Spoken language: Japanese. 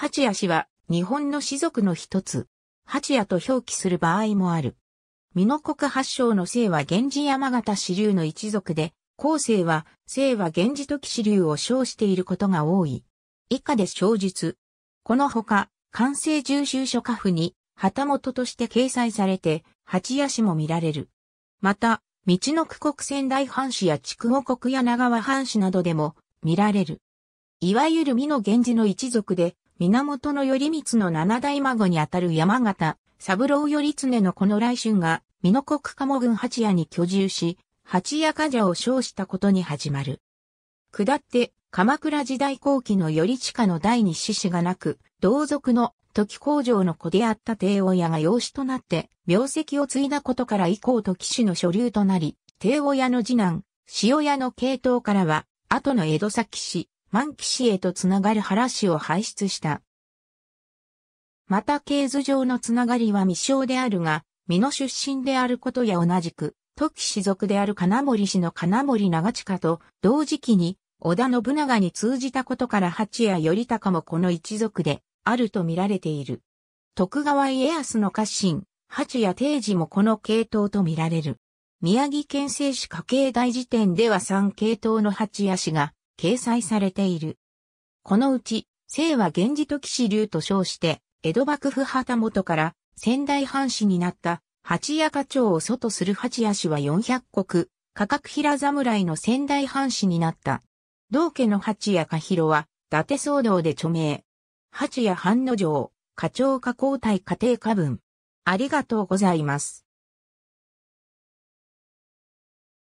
八谷氏は日本の氏族の一つ、八谷と表記する場合もある。美濃国発祥の姓は源氏山形支流の一族で、後世は姓は源氏時支流を称していることが多い。以下で小述。このほか、関西重修書家府に旗本として掲載されて、八谷氏も見られる。また、道の区国仙台藩士や筑後国や長和藩士などでも見られる。いわゆる美の源氏の一族で、源頼光の七代孫にあたる山形、三郎頼常のこの来春が、美濃国鴨郡八夜に居住し、八夜家者を称したことに始まる。下って、鎌倉時代後期の頼親の第二子子がなく、同族の時工場の子であった帝親が養子となって、名跡を継いだことから以降時氏の所流となり、帝親の次男、塩屋の系統からは、後の江戸崎氏、万騎士へとつながる原氏を輩出した。またー図上のつながりは未生であるが、美濃出身であることや同じく、時氏族である金森氏の金森長近と同時期に織田信長に通じたことから八谷頼高もこの一族であると見られている。徳川家康の家臣、八谷定治もこの系統と見られる。宮城県政史家系大辞典では三系統の八谷氏が掲載されている。このうち、清は源氏と騎士流と称して、江戸幕府旗本から仙台藩士になった八谷課長を外する八谷氏は400国、価格平侍の仙台藩士になった。同家の八谷家広は、伊達騒動で著名。八谷藩の城、課長加工隊家庭家分。ありがとうございます。